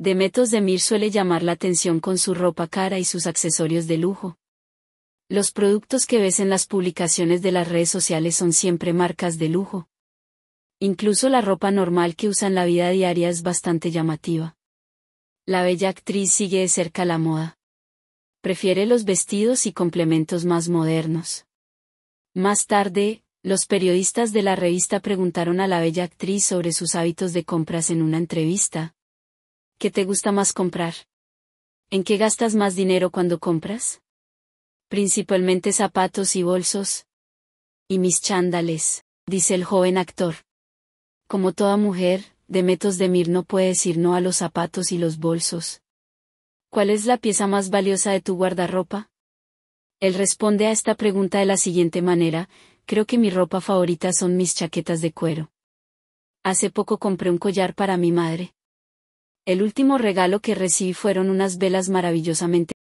Demetos Mir suele llamar la atención con su ropa cara y sus accesorios de lujo. Los productos que ves en las publicaciones de las redes sociales son siempre marcas de lujo. Incluso la ropa normal que usa en la vida diaria es bastante llamativa. La bella actriz sigue de cerca la moda. Prefiere los vestidos y complementos más modernos. Más tarde, los periodistas de la revista preguntaron a la bella actriz sobre sus hábitos de compras en una entrevista, ¿Qué te gusta más comprar? ¿En qué gastas más dinero cuando compras? Principalmente zapatos y bolsos. Y mis chándales, dice el joven actor. Como toda mujer, Demetos Demir no puede decir no a los zapatos y los bolsos. ¿Cuál es la pieza más valiosa de tu guardarropa? Él responde a esta pregunta de la siguiente manera, creo que mi ropa favorita son mis chaquetas de cuero. Hace poco compré un collar para mi madre. El último regalo que recibí fueron unas velas maravillosamente